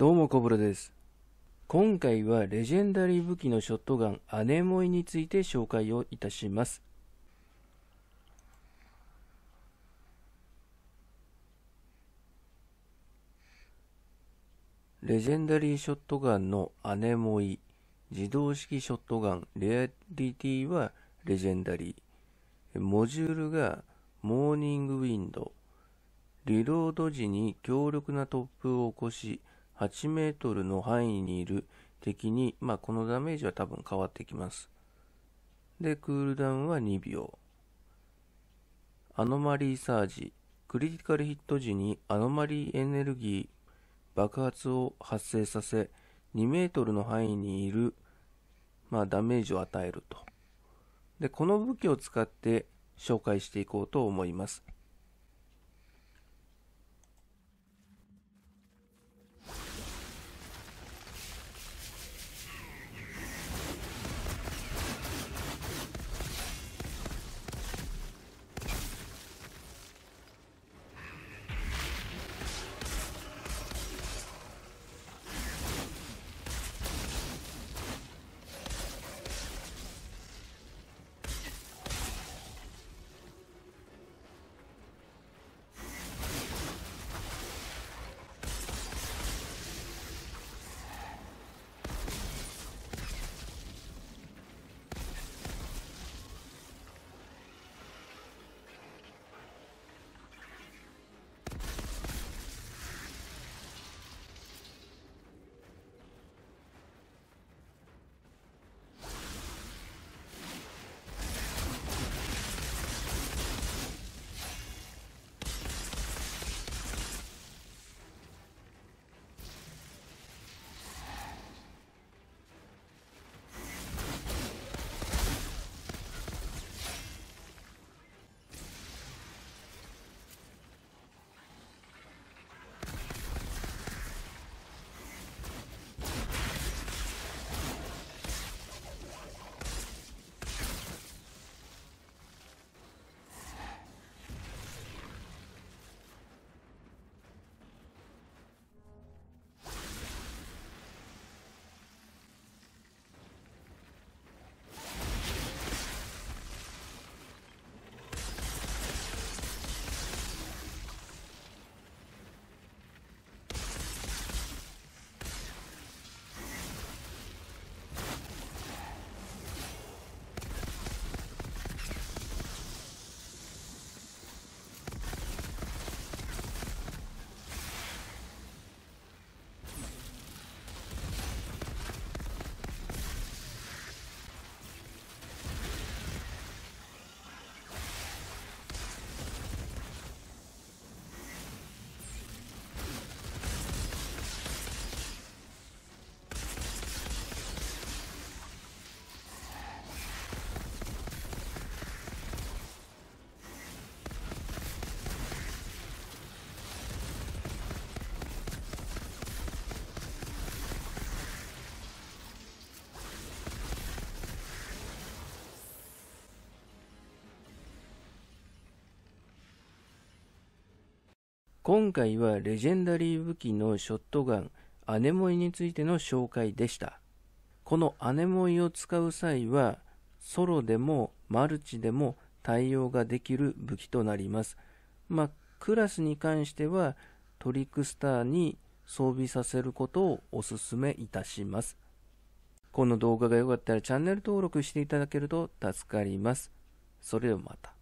どうも、コブラです。今回はレジェンダリー武器のショットガン、アネモイについて紹介をいたします。レジェンダリーショットガンのアネモイ、自動式ショットガン、レアリティはレジェンダリー。モジュールがモーニングウィンドリロード時に強力な突風を起こし、8メートルの範囲にいる敵に、まあ、このダメージは多分変わってきます。で、クールダウンは2秒。アノマリーサージ。クリティカルヒット時にアノマリーエネルギー爆発を発生させ、2メートルの範囲にいる、まあ、ダメージを与えると。で、この武器を使って紹介していこうと思います。今回はレジェンダリー武器のショットガンアネモイについての紹介でしたこのアネモイを使う際はソロでもマルチでも対応ができる武器となりますまあクラスに関してはトリックスターに装備させることをおすすめいたしますこの動画が良かったらチャンネル登録していただけると助かりますそれではまた